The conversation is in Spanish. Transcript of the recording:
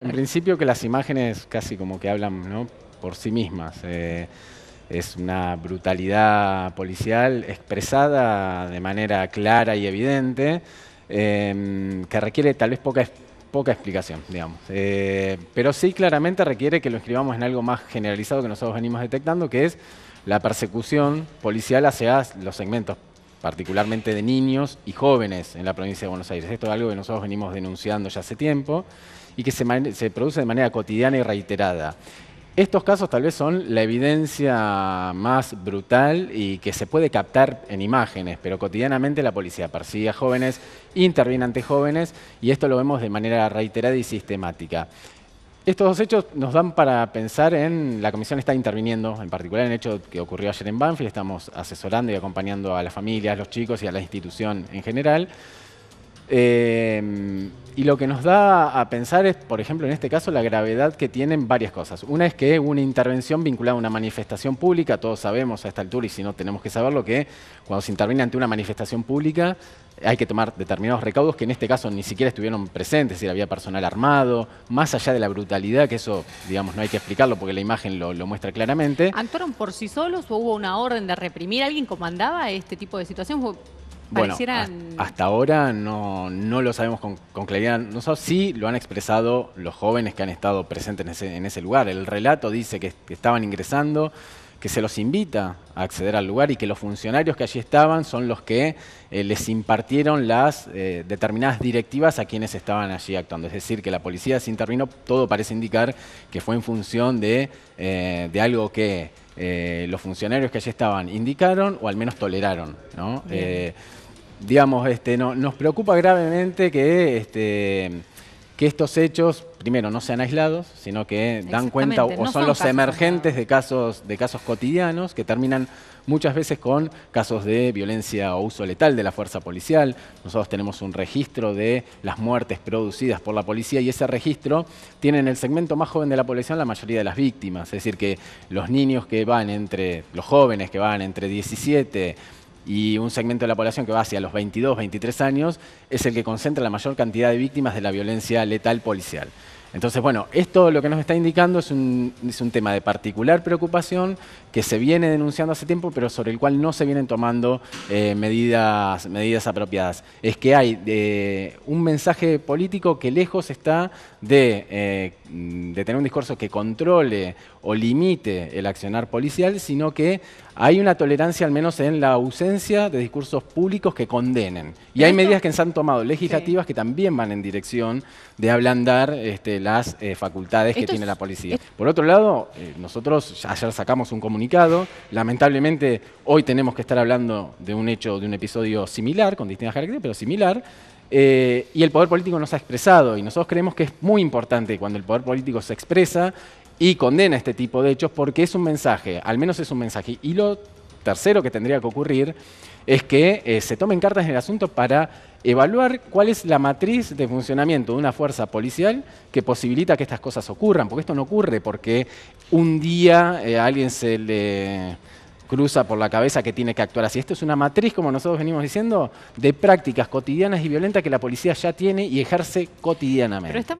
En principio que las imágenes casi como que hablan ¿no? por sí mismas. Eh, es una brutalidad policial expresada de manera clara y evidente, em, que requiere tal vez poca, poca explicación, digamos. Eh, pero sí claramente requiere que lo escribamos en algo más generalizado que nosotros venimos detectando, que es la persecución policial hacia los segmentos particularmente de niños y jóvenes en la provincia de Buenos Aires. Esto es algo que nosotros venimos denunciando ya hace tiempo y que se, produce de manera cotidiana y reiterada. Estos casos tal vez son la evidencia más brutal y que se puede captar en imágenes, pero cotidianamente la policía persigue a jóvenes, interviene ante jóvenes y esto lo vemos de manera reiterada y sistemática. Estos dos hechos nos dan para pensar en, la comisión está interviniendo, en particular en el hecho que ocurrió ayer en Banfield, estamos asesorando y acompañando a las familias, los chicos y a la institución en general, Em, y lo que nos da a pensar es, por ejemplo, en este caso, la gravedad que tienen varias cosas. Una es que una intervención vinculada a una manifestación pública, todos sabemos a esta altura, y si no tenemos que saberlo, que cuando se interviene ante una manifestación pública hay que tomar determinados recaudos que en este caso ni siquiera estuvieron presentes, es decir, había personal armado, más allá de la brutalidad, que eso, digamos, no hay que explicarlo porque la imagen lo, muestra claramente. ¿Actuaron por sí solos o hubo una orden de reprimir a alguien comandaba este tipo de situación? Bueno, hasta ahora no, lo sabemos con, con claridad. sé si lo han expresado los jóvenes que han estado presentes en ese, lugar. El relato dice que estaban ingresando, que se los invita a acceder al lugar y que los funcionarios que allí estaban son los que eh, les impartieron las eh, determinadas directivas a quienes estaban allí actuando. Es decir, que la policía se intervino, todo parece indicar que fue en función de, eh, algo que los funcionarios que allí estaban indicaron o al menos toleraron. digamos, este, nos preocupa gravemente que... Este, que estos hechos, primero, no sean aislados, sino que dan cuenta o son, los emergentes de casos, de casos cotidianos que terminan muchas veces con casos de violencia o uso letal de la fuerza policial. Nosotros tenemos un registro de las muertes producidas por la policía y ese registro tiene en el segmento más joven de la población la mayoría de las víctimas. Es decir, que los niños que van entre, los jóvenes que van entre 17 y un segmento de la población que va hacia los 22, 23 años es el que concentra la mayor cantidad de víctimas de la violencia letal policial. Entonces, bueno, esto lo que nos está indicando es un, es un, tema de particular preocupación que se viene denunciando hace tiempo, pero sobre el cual no se vienen tomando eh, medidas, medidas apropiadas. Es que hay eh, un mensaje político que lejos está eh, de, tener un discurso que controle o limite el accionar policial, sino que hay una tolerancia, al menos en la ausencia de discursos públicos que condenen. Y hay medidas que se han tomado legislativas que también van en dirección de ablandar este, las eh, facultades que tiene la policía. Por otro lado, eh, nosotros ayer sacamos un comunicado, lamentablemente hoy tenemos que estar hablando de un hecho, de un episodio similar, con distintas características, pero similar, eh, y el poder político nos ha expresado y nosotros creemos que es muy importante cuando el poder político se expresa y condena este tipo de hechos porque es un mensaje, al menos es un mensaje. Y lo tercero que tendría que ocurrir es que eh, se tomen cartas en el asunto para evaluar cuál es la matriz de funcionamiento de una fuerza policial que posibilita que estas cosas ocurran, porque esto no ocurre porque un día a eh, alguien se le cruza por la cabeza que tiene que actuar así. Esto es una matriz, como nosotros venimos diciendo, de prácticas cotidianas y violentas que la policía ya tiene y ejerce cotidianamente.